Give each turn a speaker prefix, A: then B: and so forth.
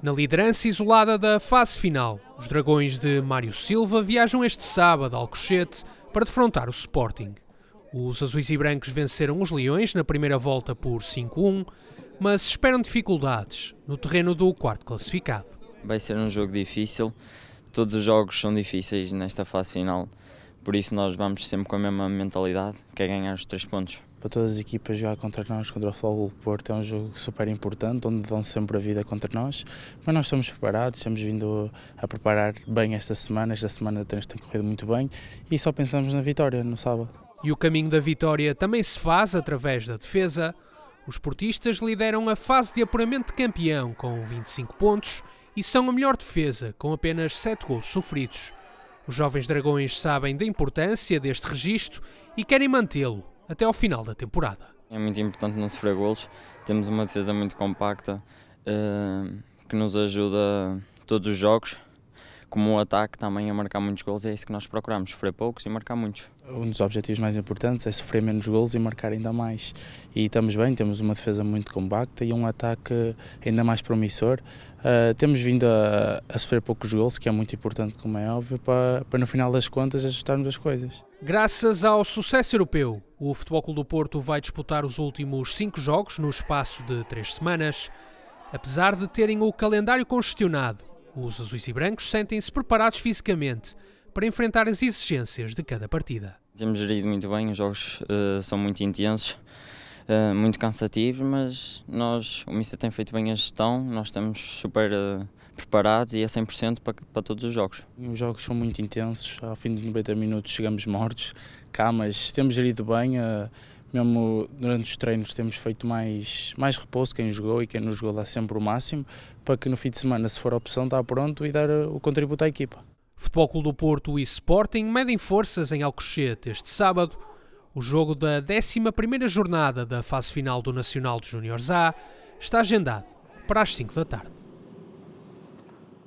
A: Na liderança isolada da fase final, os dragões de Mário Silva viajam este sábado ao Cochete para defrontar o Sporting. Os azuis e brancos venceram os Leões na primeira volta por 5-1, mas esperam dificuldades no terreno do quarto classificado.
B: Vai ser um jogo difícil, todos os jogos são difíceis nesta fase final. Por isso nós vamos sempre com a mesma mentalidade, que é ganhar os três pontos.
C: Para todas as equipas jogar contra nós, contra o fogo Porto, é um jogo super importante, onde dão sempre a vida contra nós, mas nós estamos preparados, estamos vindo a preparar bem esta semana, esta semana tem corrido muito bem e só pensamos na vitória no sábado.
A: E o caminho da vitória também se faz através da defesa. Os portistas lideram a fase de apuramento de campeão com 25 pontos e são a melhor defesa, com apenas 7 gols sofridos. Os jovens dragões sabem da importância deste registro e querem mantê-lo até ao final da temporada.
B: É muito importante não sofrer golos, temos uma defesa muito compacta eh, que nos ajuda todos os jogos como um ataque também a marcar muitos gols, é isso que nós procuramos, sofrer poucos e marcar muitos.
C: Um dos objetivos mais importantes é sofrer menos gols e marcar ainda mais. E estamos bem, temos uma defesa muito compacta e um ataque ainda mais promissor. Uh, temos vindo a, a, sofrer poucos gols, que é muito importante, como é óbvio, para, para no final das contas ajustarmos as coisas.
A: Graças ao sucesso europeu, o Futebol Clube do Porto vai disputar os últimos cinco jogos no espaço de três semanas. Apesar de terem o calendário congestionado, os azuis e brancos sentem-se preparados fisicamente para enfrentar as exigências de cada partida.
B: Temos gerido muito bem, os jogos uh, são muito intensos, uh, muito cansativos, mas nós, o Mister tem feito bem a gestão, nós estamos super uh, preparados e a 100% para, para todos os jogos. Os
C: jogos são muito intensos, ao fim de 90 minutos chegamos mortos, cá, mas temos gerido bem mesmo durante os treinos temos feito mais, mais repouso, quem jogou e quem não jogou dá sempre o máximo, para que no fim de semana, se for opção, está pronto e dar o contributo à equipa.
A: Futebol Clube do Porto e Sporting medem forças em Alcochete este sábado. O jogo da 11ª jornada da fase final do Nacional de Júniores A está agendado para as 5 da tarde.